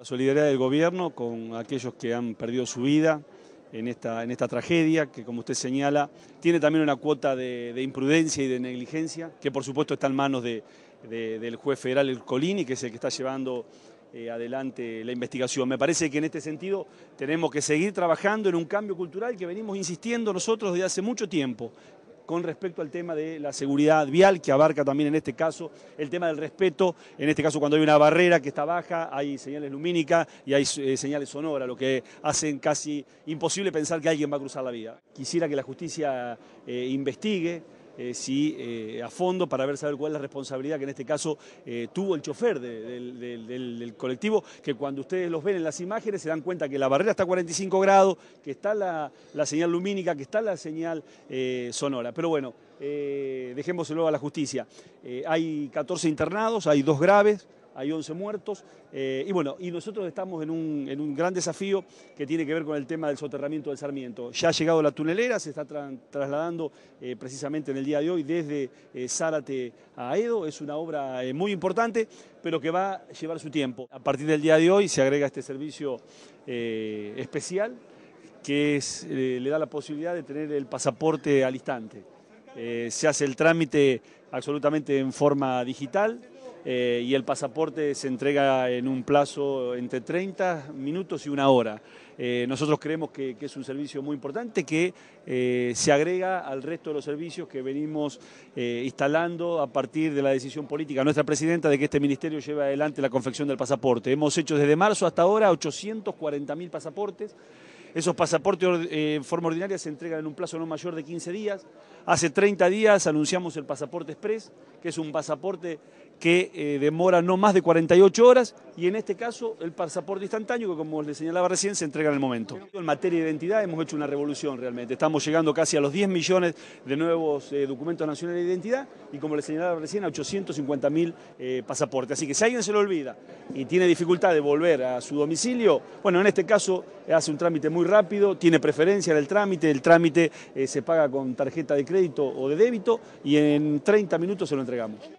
La solidaridad del gobierno con aquellos que han perdido su vida en esta, en esta tragedia, que como usted señala, tiene también una cuota de, imprudencia y de negligencia, que por supuesto está en manos del juez federal El Colini, que es el que está llevando eh, adelante la investigación. Me parece que en este sentido tenemos que seguir trabajando en un cambio cultural que venimos insistiendo nosotros desde hace mucho tiempo, con respecto al tema de la seguridad vial, que abarca también en este caso el tema del respeto, en este caso cuando hay una barrera que está baja, hay señales lumínicas y hay eh, señales sonoras, lo que hacen casi imposible pensar que alguien va a cruzar la vía. Quisiera que la justicia eh, investigue eh, eh, a fondo para ver saber cuál es la responsabilidad que en este caso eh, tuvo el chofer del, colectivo, que cuando ustedes los ven en las imágenes se dan cuenta que la barrera está a 45 grados, que está la, la señal lumínica, que está la señal eh, sonora. Pero bueno, dejémoselo a la justicia. hay 14 internados, hay dos graves hay 11 muertos. Eh, y bueno, y nosotros estamos en un, gran desafío que tiene que ver con el tema del soterramiento del Sarmiento. Ya ha llegado la tunelera, se está trasladando eh, precisamente en el día de hoy desde eh, Zárate a Edo. Es una obra muy importante, pero que va a llevar su tiempo. A partir del día de hoy se agrega este servicio especial que le da la posibilidad de tener el pasaporte al instante. se hace el trámite absolutamente en forma digital. Eh, y el pasaporte se entrega en un plazo entre 30 minutos y una hora. Eh, nosotros creemos que, es un servicio muy importante que eh, se agrega al resto de los servicios que venimos instalando a partir de la decisión política de nuestra presidenta de que este ministerio lleve adelante la confección del pasaporte. Hemos hecho desde marzo hasta ahora 840.000 pasaportes. Esos pasaportes en forma ordinaria se entregan en un plazo no mayor de 15 días. Hace 30 días anunciamos el pasaporte express, que es un pasaporte que eh, demora no más de 48 horas y en este caso el pasaporte instantáneo que como les señalaba recién se entrega en el momento. En materia de identidad hemos hecho una revolución realmente, estamos llegando casi a los 10 millones de nuevos eh, documentos nacionales de identidad y como les señalaba recién a 850 mil eh, pasaportes. Así que si alguien se lo olvida y tiene dificultad de volver a su domicilio, bueno, en este caso hace un trámite muy rápido, tiene preferencia en el trámite, el trámite se paga con tarjeta de crédito o de débito y en 30 minutos se lo entregamos.